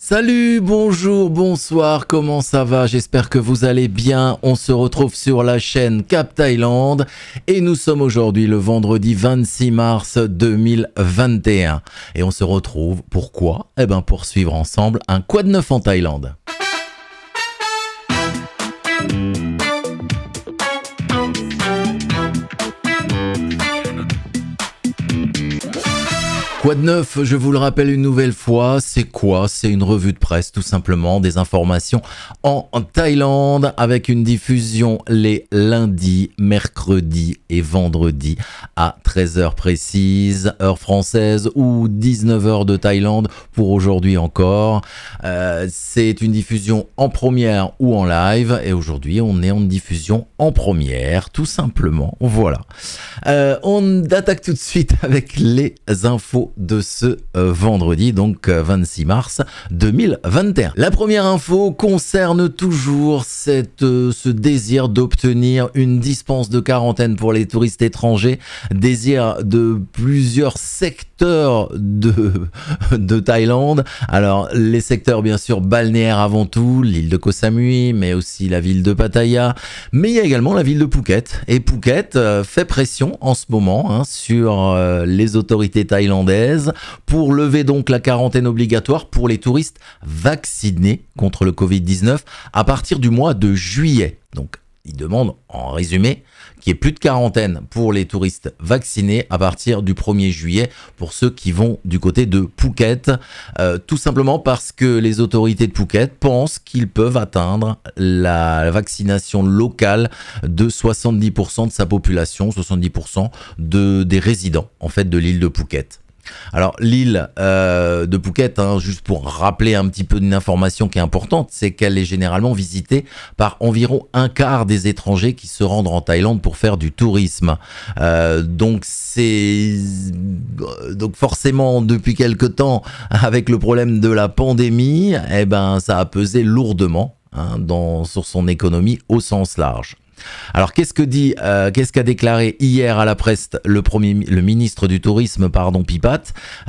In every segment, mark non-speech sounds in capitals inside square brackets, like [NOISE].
Salut, bonjour, bonsoir, comment ça va J'espère que vous allez bien. On se retrouve sur la chaîne Cap Thaïlande et nous sommes aujourd'hui le vendredi 26 mars 2021. Et on se retrouve, pourquoi Eh bien pour suivre ensemble un Quad Neuf en Thaïlande. Quoi de neuf Je vous le rappelle une nouvelle fois, c'est quoi C'est une revue de presse tout simplement, des informations en Thaïlande avec une diffusion les lundis, mercredis et vendredis à 13h précise, heure française ou 19h de Thaïlande pour aujourd'hui encore. Euh, c'est une diffusion en première ou en live et aujourd'hui on est en diffusion en première tout simplement. Voilà. Euh, on attaque tout de suite [LAUGHS] avec les infos de ce euh, vendredi, donc 26 euh, mars 2021. La première info concerne toujours cette, euh, ce désir d'obtenir une dispense de quarantaine pour les touristes étrangers, désir de plusieurs secteurs de, [LAUGHS] de Thaïlande. Alors les secteurs bien sûr balnéaires avant tout, l'île de Koh Samui, mais aussi la ville de Pattaya, mais il y a également la ville de Phuket. Et Phuket fait pression en ce moment hein, sur les autorités thaïlandaises pour lever donc la quarantaine obligatoire pour les touristes vaccinés contre le Covid-19 à partir du mois de juillet. Donc il demande, en résumé, qu'il n'y ait plus de quarantaine pour les touristes vaccinés à partir du 1er juillet pour ceux qui vont du côté de Phuket, euh, tout simplement parce que les autorités de Phuket pensent qu'ils peuvent atteindre la vaccination locale de 70% de sa population, 70% des résidents en fait de l'île de Phuket. Alors l'île euh, de Phuket, hein, juste pour rappeler un petit peu d'une information qui est importante, c'est qu'elle est généralement visitée par environ un quart des étrangers qui se rendent en Thaïlande pour faire du tourisme. Euh, donc c'est donc forcément depuis quelque temps [LAUGHS] avec le problème de la pandémie, eh ben, ça a pesé lourdement hein, sur son économie au sens large. Alors qu'est-ce que dit, euh, qu'est-ce qu'a déclaré hier à la presse le le ministre du Tourisme, pardon, Pipat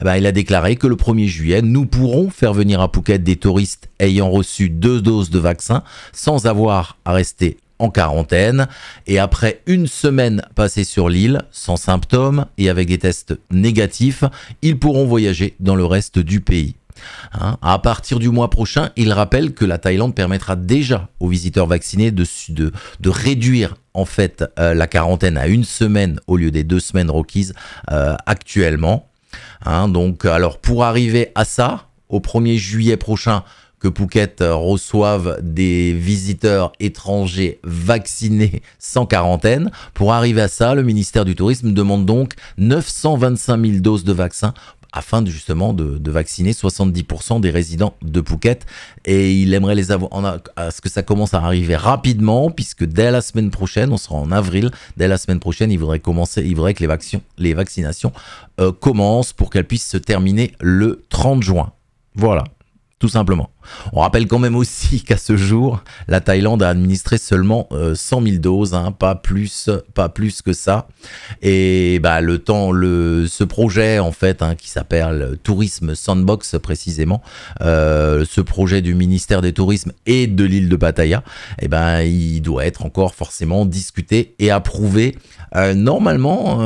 eh ben, Il a déclaré que le 1er juillet, nous pourrons faire venir à Phuket des touristes ayant reçu deux doses de vaccin sans avoir à rester en quarantaine et après une semaine passée sur l'île sans symptômes et avec des tests négatifs, ils pourront voyager dans le reste du pays. Hein, à partir du mois prochain, il rappelle que la Thaïlande permettra déjà aux visiteurs vaccinés de, de, réduire en fait euh, la quarantaine à une semaine au lieu des deux semaines requises euh, actuellement. Hein, donc, alors pour arriver à ça, au 1er juillet prochain, que Phuket euh, reçoive des visiteurs étrangers vaccinés sans quarantaine. Pour arriver à ça, le ministère du Tourisme demande donc 925 000 doses de vaccins afin justement de, vacciner 70% des résidents de Phuket. Et il aimerait les avoir à ce que ça commence à arriver rapidement, puisque dès la semaine prochaine, on sera en avril, dès la semaine prochaine, il voudrait commencer, il voudrait que les, vaccinations euh, commencent pour qu'elles puissent se terminer le 30 juin. Voilà tout simplement. On rappelle quand même aussi [LAUGHS] qu'à ce jour, la Thaïlande a administré seulement euh, cent 100 000 doses, hein, pas plus, pas plus que ça. Et bah le temps, le ce projet en fait, hein, qui s'appelle Tourisme Sandbox précisément, euh, ce projet du ministère des Tourismes et de l'île de Pattaya, et eh ben il doit être encore forcément discuté et approuvé euh, normalement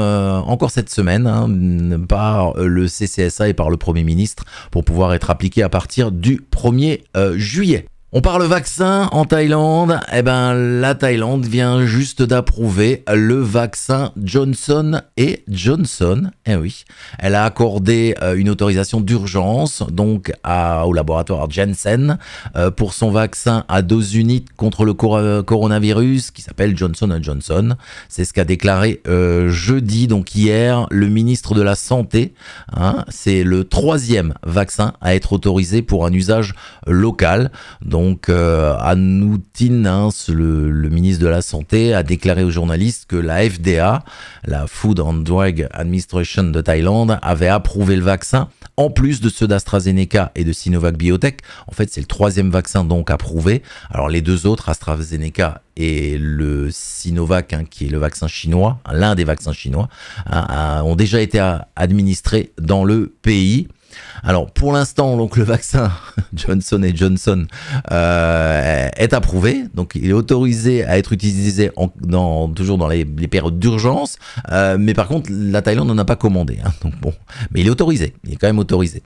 encore cette semaine hein, par le CCSA et par le Premier ministre pour pouvoir être appliqué à partir de du 1er euh, juillet. On parle vaccin en Thaïlande. Eh ben, la Thaïlande vient juste d'approuver le vaccin Johnson et Johnson. Eh oui. Elle a accordé euh, une autorisation d'urgence, donc, au laboratoire Jensen euh, pour son vaccin à dose unique contre le coronavirus qui s'appelle Johnson Johnson. C'est ce qu'a déclaré euh, jeudi, donc hier, le ministre de la Santé. Hein. C'est le troisième vaccin à être autorisé pour un usage local. Donc, donc, euh, Anoutin, le, ministre de la Santé, a déclaré aux journalistes que la FDA, la Food and Drug Administration de Thaïlande, avait approuvé le vaccin, en plus de ceux d'AstraZeneca et de Sinovac Biotech. En fait, c'est le troisième vaccin donc approuvé. Alors, les deux autres, AstraZeneca et le Sinovac, hein, qui est le vaccin chinois, l'un des vaccins chinois, hein, hein, ont déjà été administrés dans le pays. Alors pour l'instant, donc le vaccin [LAUGHS] Johnson Johnson euh, est approuvé, donc il est autorisé à être utilisé dans, toujours dans les, périodes d'urgence, euh, mais par contre la Thaïlande n'en a pas commandé, hein. donc bon, mais il est autorisé, il est quand même autorisé.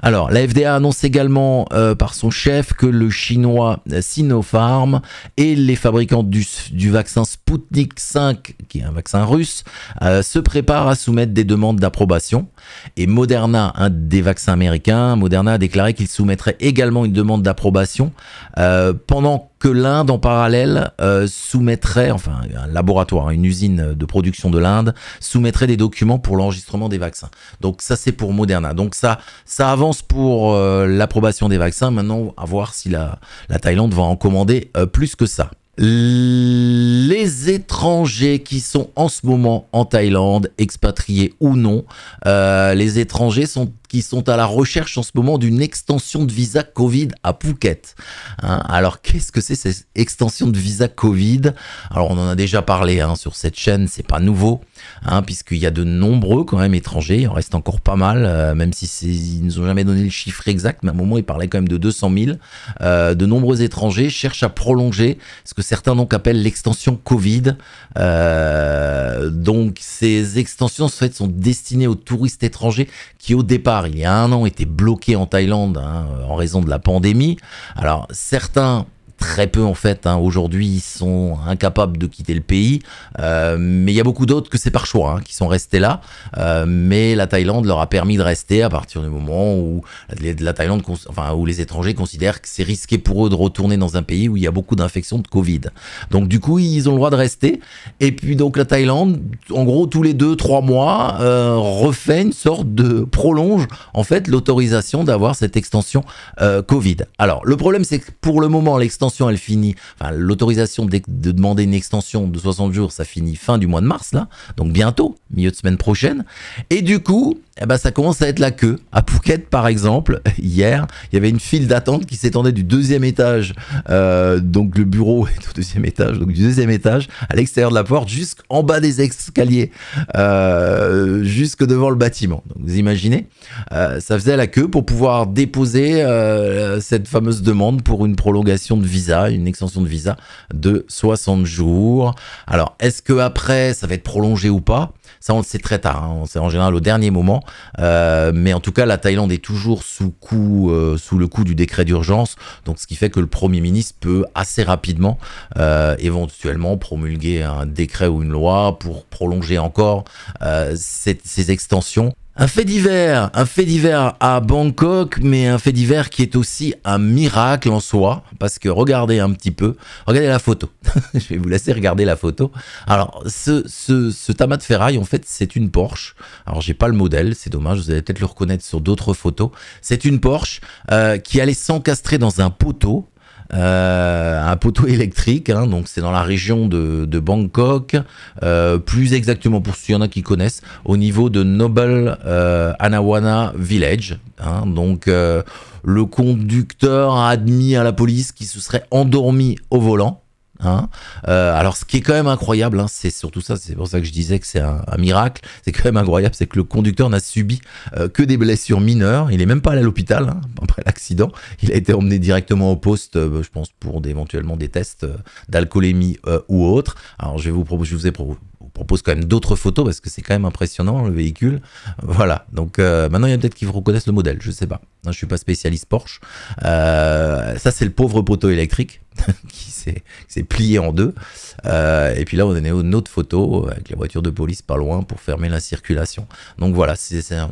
Alors la FDA annonce également euh, par son chef que le chinois Sinopharm et les fabricants du, vaccin Sputnik 5, qui est un vaccin russe, se préparent à soumettre des demandes d'approbation et Moderna, un des vaccin américain, Moderna a déclaré qu'il soumettrait également une demande d'approbation euh, pendant que l'Inde, en parallèle, euh, soumettrait, enfin un laboratoire, hein, une usine de production de l'Inde, soumettrait des documents pour l'enregistrement des vaccins. Donc ça, c'est pour Moderna. Donc ça, ça avance pour euh, l'approbation des vaccins. Maintenant, à voir si la, la Thaïlande va en commander plus que ça. Les étrangers qui sont en ce moment en Thaïlande, expatriés ou non, les étrangers sont qui sont à la recherche en ce moment d'une extension de visa Covid à Phuket. Hein, alors qu'est-ce que c'est cette extension de visa Covid Alors on en a déjà parlé hein, sur cette chaîne, c'est pas nouveau, hein, puisqu'il y a de nombreux quand même étrangers, il en reste encore pas mal, euh, même si ils nous ont jamais donné le chiffre exact, mais à un moment ils parlaient quand même de 200 000. Euh, de nombreux étrangers cherchent à prolonger ce que certains donc appellent l'extension Covid. Euh, donc ces extensions en fait sont destinées aux touristes étrangers qui au départ il y a un an, était bloqué en Thaïlande hein, en raison de la pandémie. Alors certains très peu en fait. Hein. Aujourd'hui, ils sont incapables de quitter le pays, euh, mais il y a beaucoup d'autres que c'est par choix hein, qui sont restés là. Euh, mais la Thaïlande leur a permis de rester à partir du moment où les, la Thaïlande, enfin où les étrangers considèrent que c'est risqué pour eux de retourner dans un pays où il y a beaucoup d'infections de Covid. Donc du coup, ils ont le droit de rester. Et puis donc la Thaïlande, en gros, tous les deux trois mois, euh, refait une sorte de prolonge en fait l'autorisation d'avoir cette extension euh, Covid. Alors le problème, c'est que pour le moment, l'extension elle finit, l'autorisation de, demander une extension de 60 jours, ça finit fin du mois de mars, là, donc bientôt, milieu de semaine prochaine. Et du coup, eh ben, ça commence à être la queue. À Phuket, par exemple, [LAUGHS] hier, il y avait une file d'attente qui s'étendait du deuxième étage, euh, donc le bureau est au deuxième étage, donc du deuxième étage, à l'extérieur de la porte, jusqu'en bas des escaliers, euh, jusque devant le bâtiment. Donc, vous imaginez, euh, ça faisait la queue pour pouvoir déposer cette fameuse demande pour une prolongation de vie une extension de visa de 60 jours. Alors, est-ce que après, ça va être prolongé ou pas Ça, on le sait très tard. Hein. On sait en général au dernier moment. Euh, mais en tout cas, la Thaïlande est toujours sous, coup, euh, sous le coup du décret d'urgence. Donc, ce qui fait que le Premier ministre peut assez rapidement, euh, éventuellement, promulguer un décret ou une loi pour prolonger encore ces extensions un fait divers, un fait divers à Bangkok, mais un fait divers qui est aussi un miracle en soi, parce que regardez un petit peu, regardez la photo. [LAUGHS] Je vais vous laisser regarder la photo. Alors, ce, ce, ce tamas de ferraille, en fait, c'est une Porsche. Alors, j'ai pas le modèle, c'est dommage, vous allez peut-être le reconnaître sur d'autres photos. C'est une Porsche euh, qui allait s'encastrer dans un poteau, euh, un poteau [LAUGHS] électrique, hein, donc c'est dans la région de, Bangkok, euh, plus exactement pour ceux y en qui connaissent, au niveau de Noble euh, Anawana Village. Hein. donc le conducteur a admis à la police qu'il se serait endormi au volant. Hein. Euh, alors, ce qui est quand même incroyable, hein, c'est surtout ça, c'est pour ça que je disais que c'est un, miracle. C'est quand même incroyable, c'est que le conducteur n'a subi euh, que des blessures mineures. Il n'est même pas allé à l'hôpital hein, après l'accident. Il a été emmené directement au poste, euh, je pense, pour éventuellement des tests d'alcoolémie ou autre. Alors, je vais vous je vous propose quand même d'autres photos parce que c'est quand même impressionnant le véhicule. Voilà, donc euh, maintenant il y a peut-être qui reconnaissent le modèle, je sais pas. Je suis pas spécialiste Porsche. Euh, ça c'est le pauvre poteau électrique [LAUGHS] qui s'est plié en deux. Euh, et puis là on est une autre photo avec la voiture de police pas loin pour fermer la circulation. Donc voilà, c'est ne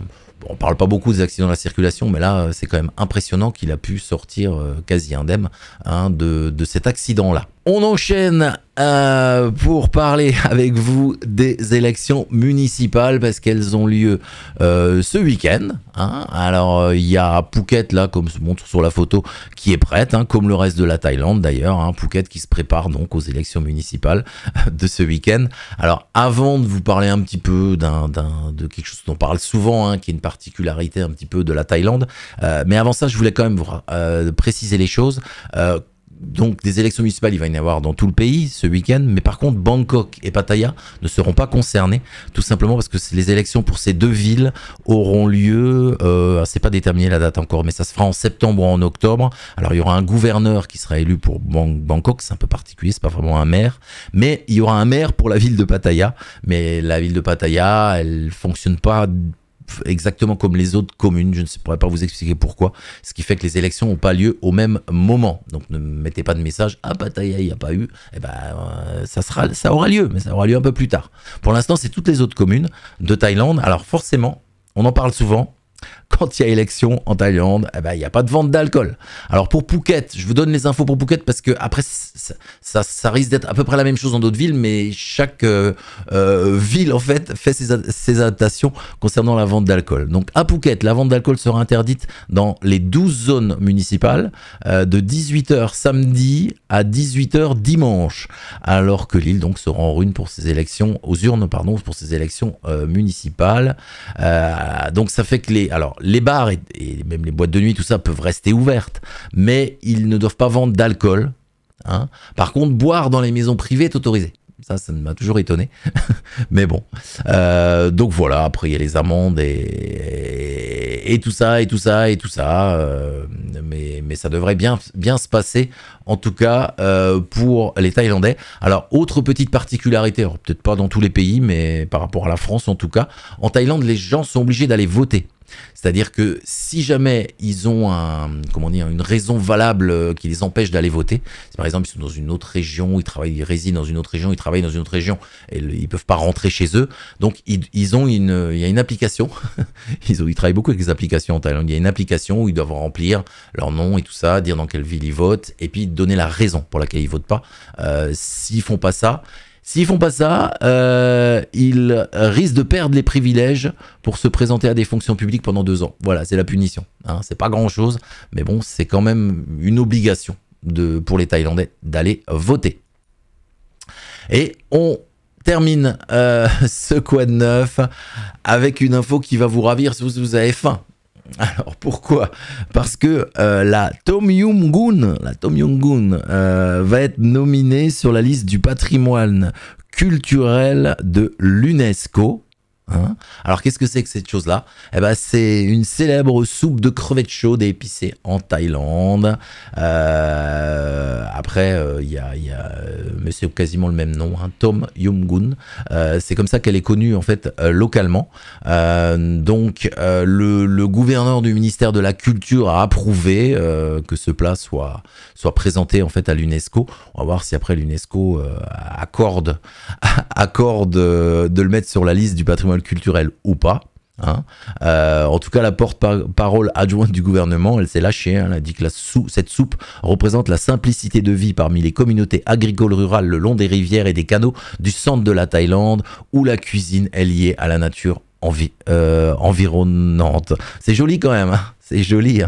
on parle pas beaucoup des accidents de la circulation, mais là, c'est quand même impressionnant qu'il a pu sortir quasi indemne hein, de cet accident-là. On enchaîne euh, pour parler [LAUGHS] avec vous des élections municipales parce qu'elles ont lieu euh, ce week-end. Hein. Alors euh, il y a Phuket là, comme se montre sur la photo, qui est prête, hein, comme le reste de la Thaïlande d'ailleurs. Hein. Phuket qui se prépare donc aux élections municipales [LAUGHS] de ce week-end. Alors avant de vous parler un petit peu d'un, de quelque chose dont on parle souvent, qui est une particularité un petit peu de la Thaïlande, mais avant ça, je voulais quand même vous, préciser les choses donc des élections municipales, il va y en avoir dans tout le pays ce week-end, mais par contre Bangkok et Pattaya ne seront pas concernés, tout simplement parce que les élections pour ces deux villes auront lieu, euh, ah, c'est pas déterminé la date encore, mais ça se fera en septembre ou en octobre. Alors il y aura un gouverneur qui sera élu pour Bangkok, c'est un peu particulier, c'est pas vraiment un maire, mais il y aura un maire pour la ville de Pattaya, mais la ville de Pattaya, elle fonctionne pas exactement comme les autres communes. Je ne pourrais pas vous expliquer pourquoi. Ce qui fait que les élections n'ont pas lieu au même moment. Donc ne mettez pas de message Ah, bah, il n'y a pas eu. et eh ben, euh, ça, sera, ça aura lieu, mais ça aura lieu un peu plus tard. Pour l'instant, c'est toutes les autres communes de Thaïlande. Alors forcément, on en parle souvent quand il y a élection en Thaïlande, eh ben, il n'y a pas de vente d'alcool. Alors pour Phuket, je vous donne les infos pour Phuket parce que après, ça, risque d'être à peu près la même chose dans d'autres villes, mais chaque euh, euh, ville en fait fait ses, adaptations concernant la vente d'alcool. Donc à Phuket, la vente d'alcool sera interdite dans les 12 zones municipales euh, de 18h samedi à 18h dimanche, alors que l'île donc sera en ruine pour ses élections, aux urnes pardon, pour ses élections municipales. donc ça fait que les alors, les bars et, même les boîtes de nuit, tout ça, peuvent rester ouvertes, mais ils ne doivent pas vendre d'alcool. Hein. Par contre, boire dans les maisons privées est autorisé. Ça, ça m'a toujours étonné. [LAUGHS] mais bon. Euh, donc voilà, après, il y a les amendes et, tout ça, et tout ça, et tout ça. Euh, mais, ça devrait bien, bien se passer, en tout cas, euh, pour les Thaïlandais. Alors, autre petite particularité, peut-être pas dans tous les pays, mais par rapport à la France, en tout cas, en Thaïlande, les gens sont obligés d'aller voter. C'est-à-dire que si jamais ils ont un, comment dire, une raison valable euh, qui les empêche d'aller voter, par exemple ils sont dans une autre région, ils travaillent, ils résident dans une autre région, ils travaillent dans une autre région, et ne ils peuvent pas rentrer chez eux, donc ils, ont une, il y a une application, [LAUGHS] ils, ils travaillent beaucoup avec les applications en Thaïlande, il y a une application où ils doivent remplir leur nom et tout ça, dire dans quelle ville ils votent, et puis donner la raison pour laquelle ils votent pas. Euh, S'ils font pas ça, S'ils font pas ça, euh, ils risquent de perdre les privilèges pour se présenter à des fonctions publiques pendant deux ans. Voilà, c'est la punition. Hein. C'est pas grand chose, mais bon, c'est quand même une obligation de, pour les Thaïlandais d'aller voter. Et on termine euh, [LAUGHS] ce Quad Neuf avec une info qui va vous ravir si vous avez faim. Alors pourquoi Parce que euh, la Tom la Tom euh, va être nominée sur la liste du patrimoine culturel de l'UNESCO. Hein Alors qu'est-ce que c'est que cette chose-là eh ben, C'est une célèbre soupe de crevettes chaudes et épicées en Thaïlande. Euh, après, euh, il y, a, euh, mais c'est quasiment le même nom, hein, Tom Yum Euh, c'est comme ça qu'elle est connue en fait localement. donc le, gouverneur du ministère de la Culture a approuvé que ce plat soit, soit présenté en fait à l'UNESCO. On va voir si après l'UNESCO accorde, [LAUGHS] accorde de le mettre sur la liste du patrimoine culturelle ou pas. Hein. Euh, en tout cas, la porte-parole adjointe du gouvernement, elle s'est lâchée. Hein. elle a dit que cette soupe représente la simplicité de vie parmi les communautés agricoles rurales le long des rivières et des canaux du centre de la Thaïlande, où la cuisine est liée à la nature euh, environnante. C'est joli quand même. Hein. c'est joli.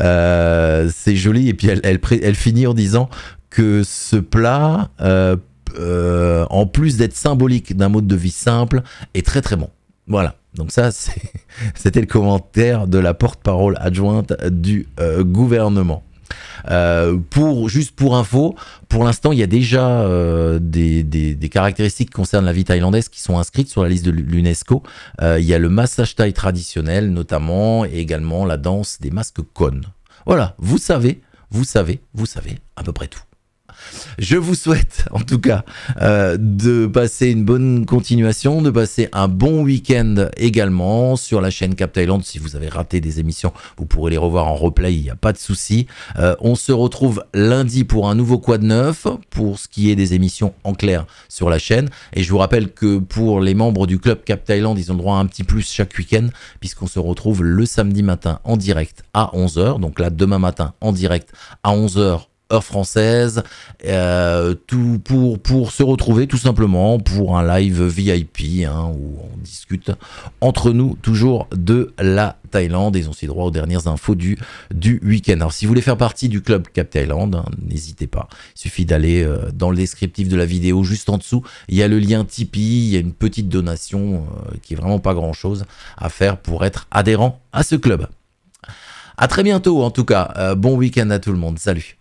Euh, c'est joli. Et puis elle, elle, finit en disant que ce plat euh, en plus d'être symbolique d'un mode de vie simple, est très très bon. Voilà. Donc ça, [LAUGHS] c'était le commentaire de la porte-parole adjointe du euh, gouvernement. Euh, pour juste pour info, pour l'instant, il y a déjà des, caractéristiques qui concernent la vie thaïlandaise qui sont inscrites sur la liste de l'UNESCO. il y a le massage thaï traditionnel notamment, et également la danse des masques cônes. Voilà, vous savez, vous savez, vous savez à peu près tout. Je vous souhaite [LAUGHS] en tout cas euh, de passer une bonne continuation, de passer un bon week-end également sur la chaîne Cap Thailand. Si vous avez raté des émissions, vous pourrez les revoir en replay, il n'y a pas de souci. Euh, on se retrouve lundi pour un nouveau Quad 9 pour ce qui est des émissions en clair sur la chaîne. Et je vous rappelle que pour les membres du club Cap Thailand, ils ont droit à un petit plus chaque week-end puisqu'on se retrouve le samedi matin en direct à 11h. Donc là, demain matin en direct à 11h française, euh, tout pour, pour se retrouver tout simplement pour un live VIP hein, où on discute entre nous toujours de la Thaïlande. Et on s'y droit aux dernières infos du, du week-end. Alors si vous voulez faire partie du club Cap Thaïlande, hein, n'hésitez pas. Il suffit d'aller euh, dans le descriptif de la vidéo juste en dessous. Il y a le lien Tipeee, il y a une petite donation euh, qui est vraiment pas grand-chose à faire pour être adhérent à ce club. À très bientôt en tout cas. bon week-end à tout le monde. Salut.